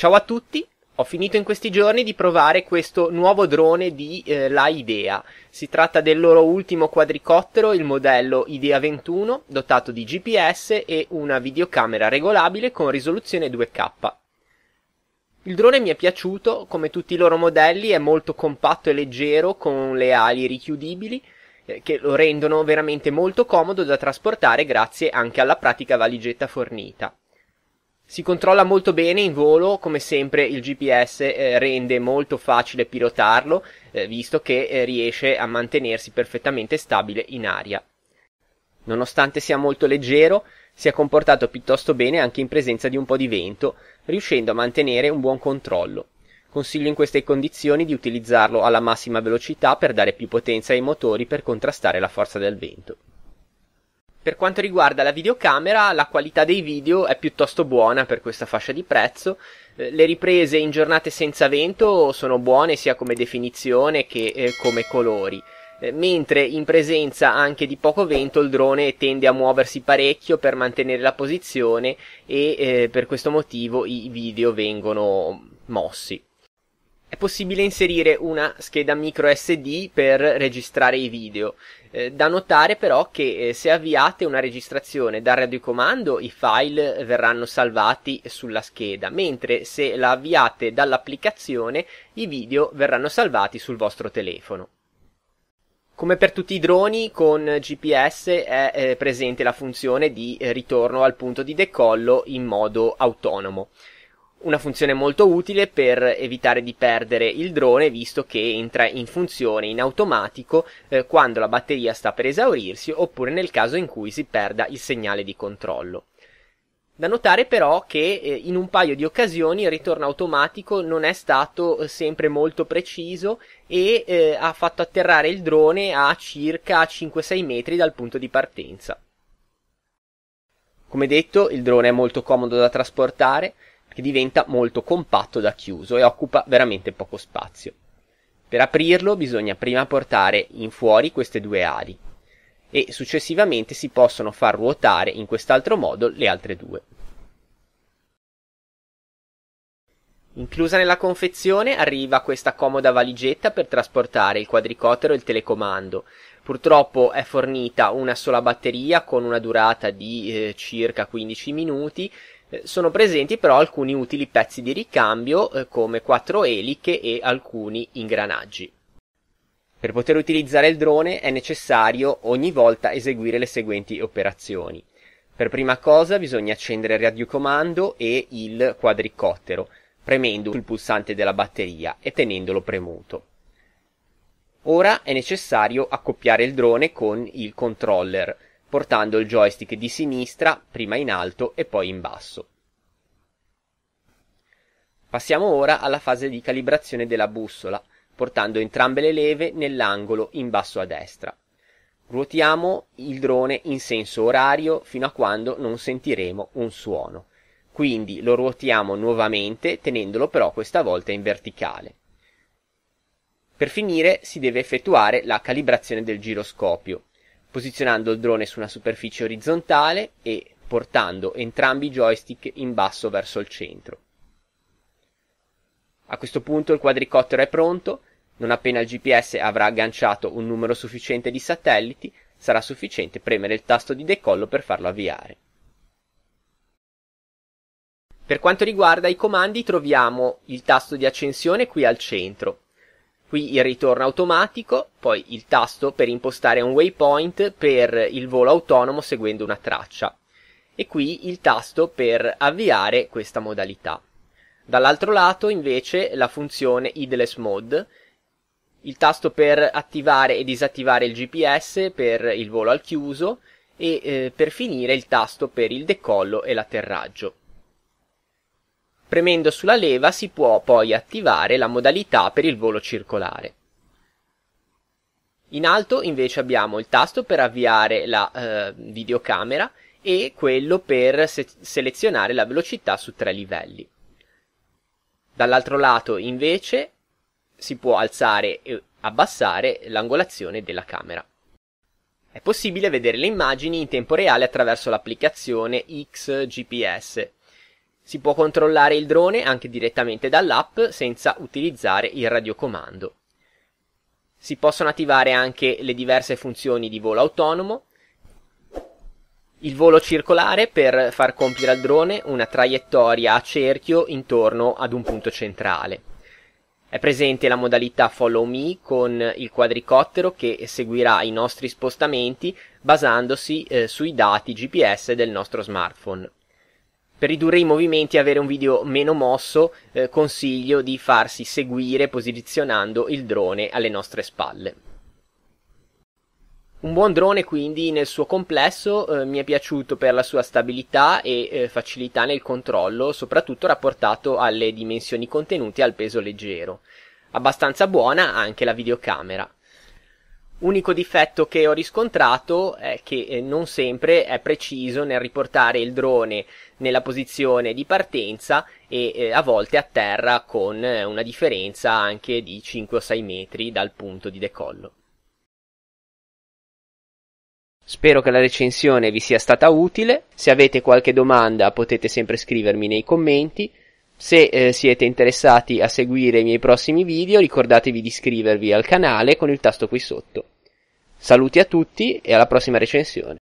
Ciao a tutti, ho finito in questi giorni di provare questo nuovo drone di eh, La Idea. Si tratta del loro ultimo quadricottero, il modello Idea 21, dotato di GPS e una videocamera regolabile con risoluzione 2K. Il drone mi è piaciuto, come tutti i loro modelli è molto compatto e leggero con le ali richiudibili eh, che lo rendono veramente molto comodo da trasportare grazie anche alla pratica valigetta fornita. Si controlla molto bene in volo, come sempre il GPS eh, rende molto facile pilotarlo, eh, visto che eh, riesce a mantenersi perfettamente stabile in aria. Nonostante sia molto leggero, si è comportato piuttosto bene anche in presenza di un po' di vento, riuscendo a mantenere un buon controllo. Consiglio in queste condizioni di utilizzarlo alla massima velocità per dare più potenza ai motori per contrastare la forza del vento. Per quanto riguarda la videocamera, la qualità dei video è piuttosto buona per questa fascia di prezzo. Eh, le riprese in giornate senza vento sono buone sia come definizione che eh, come colori eh, mentre in presenza anche di poco vento il drone tende a muoversi parecchio per mantenere la posizione e eh, per questo motivo i video vengono mossi è possibile inserire una scheda micro SD per registrare i video. Eh, da notare però che eh, se avviate una registrazione dal radiocomando i file verranno salvati sulla scheda, mentre se la avviate dall'applicazione i video verranno salvati sul vostro telefono. Come per tutti i droni, con GPS è eh, presente la funzione di eh, ritorno al punto di decollo in modo autonomo una funzione molto utile per evitare di perdere il drone visto che entra in funzione in automatico eh, quando la batteria sta per esaurirsi oppure nel caso in cui si perda il segnale di controllo. Da notare però che eh, in un paio di occasioni il ritorno automatico non è stato eh, sempre molto preciso e eh, ha fatto atterrare il drone a circa 5-6 metri dal punto di partenza. Come detto, il drone è molto comodo da trasportare, che diventa molto compatto da chiuso e occupa veramente poco spazio. Per aprirlo bisogna prima portare in fuori queste due ali e successivamente si possono far ruotare in quest'altro modo le altre due. Inclusa nella confezione arriva questa comoda valigetta per trasportare il quadricotero e il telecomando. Purtroppo è fornita una sola batteria con una durata di eh, circa 15 minuti eh, sono presenti però alcuni utili pezzi di ricambio eh, come quattro eliche e alcuni ingranaggi. Per poter utilizzare il drone è necessario ogni volta eseguire le seguenti operazioni. Per prima cosa bisogna accendere il radiocomando e il quadricottero, premendo sul pulsante della batteria e tenendolo premuto. Ora è necessario accoppiare il drone con il controller, portando il joystick di sinistra prima in alto e poi in basso. Passiamo ora alla fase di calibrazione della bussola, portando entrambe le leve nell'angolo in basso a destra. Ruotiamo il drone in senso orario fino a quando non sentiremo un suono. Quindi lo ruotiamo nuovamente tenendolo però questa volta in verticale. Per finire si deve effettuare la calibrazione del giroscopio, posizionando il drone su una superficie orizzontale e portando entrambi i joystick in basso verso il centro. A questo punto il quadricottero è pronto, non appena il GPS avrà agganciato un numero sufficiente di satelliti, sarà sufficiente premere il tasto di decollo per farlo avviare. Per quanto riguarda i comandi troviamo il tasto di accensione qui al centro, Qui il ritorno automatico, poi il tasto per impostare un waypoint per il volo autonomo seguendo una traccia e qui il tasto per avviare questa modalità. Dall'altro lato invece la funzione Headless Mode, il tasto per attivare e disattivare il GPS per il volo al chiuso e eh, per finire il tasto per il decollo e l'atterraggio. Premendo sulla leva si può poi attivare la modalità per il volo circolare. In alto invece abbiamo il tasto per avviare la eh, videocamera e quello per se- selezionare la velocità su tre livelli. Dall'altro lato invece si può alzare e abbassare l'angolazione della camera. È possibile vedere le immagini in tempo reale attraverso l'applicazione XGPS si può controllare il drone anche direttamente dall'app senza utilizzare il radiocomando. Si possono attivare anche le diverse funzioni di volo autonomo, il volo circolare per far compiere al drone una traiettoria a cerchio intorno ad un punto centrale. È presente la modalità Follow Me con il quadricottero che seguirà i nostri spostamenti basandosi eh, sui dati GPS del nostro smartphone per ridurre i movimenti e avere un video meno mosso, eh, consiglio di farsi seguire posizionando il drone alle nostre spalle. Un buon drone quindi nel suo complesso eh, mi è piaciuto per la sua stabilità e eh, facilità nel controllo, soprattutto rapportato alle dimensioni contenute e al peso leggero. Abbastanza buona anche la videocamera. Unico difetto che ho riscontrato è che eh, non sempre è preciso nel riportare il drone nella posizione di partenza e eh, a volte atterra con eh, una differenza anche di 5 o 6 metri dal punto di decollo. Spero che la recensione vi sia stata utile, se avete qualche domanda potete sempre scrivermi nei commenti se eh, siete interessati a seguire i miei prossimi video ricordatevi di iscrivervi al canale con il tasto qui sotto. Saluti a tutti e alla prossima recensione.